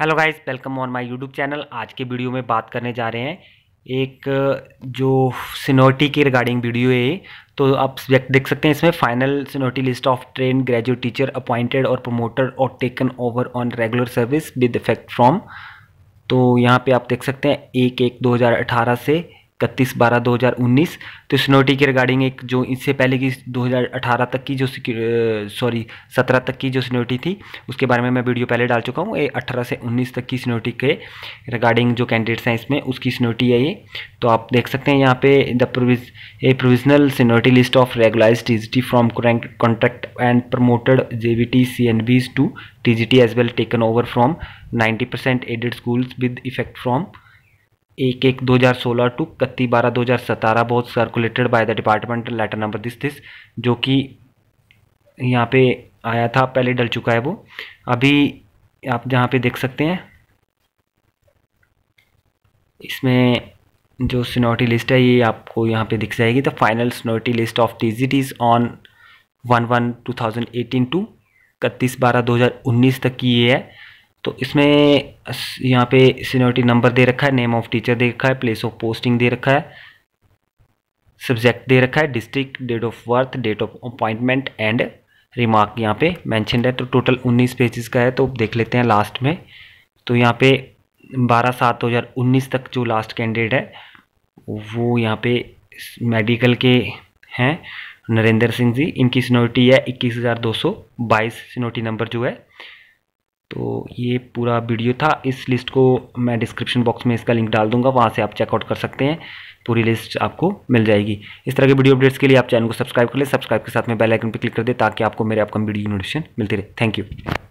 hello guys welcome on my YouTube channel आज के video में बात करने जा रहे हैं एक जो सिनोटी के रिगार्डिंग वीडियो है तो आप देख सकते हैं इसमें final seniority list of train graduate teacher appointed और प्रमोटर और taken over on regular service with effect from तो यहाँ पे आप देख सकते हैं एक एक दो से इकतीस बारह दो हज़ार उन्नीस तो नोटी के रिगार्डिंग एक जो इससे पहले की दो हज़ार अठारह तक की जो सॉरी सत्रह तक की जो सिनोटी थी उसके बारे में मैं वीडियो पहले डाल चुका हूँ ये अठारह से उन्नीस तक की सिनोटी के रिगार्डिंग जो कैंडिडेट्स हैं इसमें उसकी सिनोटी है ये तो आप देख सकते हैं यहाँ पे the provis a provisional seniority list of regularise T G T from contract and promoted J V T C N बीज to T G T as well taken over from ninety percent aided schools with effect from एक एक दो हज़ार सोलह to इकतीस बारह दो हज़ार सतारह बहुत circulated by the department letter number this this जो कि यहाँ पे आया था पहले डल चुका है वो अभी आप जहाँ पे देख सकते हैं इसमें जो सिनोरिटी लिस्ट है ये आपको यहाँ पे दिख जाएगी the final seniority list of T on one one two thousand eighteen to इकतीस बारह दो हज़ार उन्नीस तक की ये है तो इसमें यहाँ पे सीनियोरिटी नंबर दे रखा है नेम ऑफ टीचर दे रखा है प्लेस ऑफ पोस्टिंग दे रखा है सब्जेक्ट दे रखा है district date of birth date of appointment and remark यहाँ पे मैंशनड है तो टोटल उन्नीस पेजेस का है तो देख लेते हैं लास्ट में तो यहाँ पे बारह सात उन्नीस तक जो लास्ट कैंडिडेट है वो यहाँ पे मेडिकल के हैं नरेंद्र सिंह जी इनकी सिनोरिटी है इक्कीस हज़ार दो सौ बाईस सिनोरिटी नंबर जो है तो ये पूरा वीडियो था इस लिस्ट को मैं डिस्क्रिप्शन बॉक्स में इसका लिंक डाल दूंगा वहाँ से आप चेकआउट कर सकते हैं पूरी लिस्ट आपको मिल जाएगी इस तरह के वीडियो अपडेट्स के लिए आप चैनल को सब्सक्राइब कर ले सब्सक्राइब के साथ में बेल आइकन पर क्लिक कर दें ताकि आपको मेरे अपकम वीडियो नोटिफिकेशन मिलती रहे थैंक यू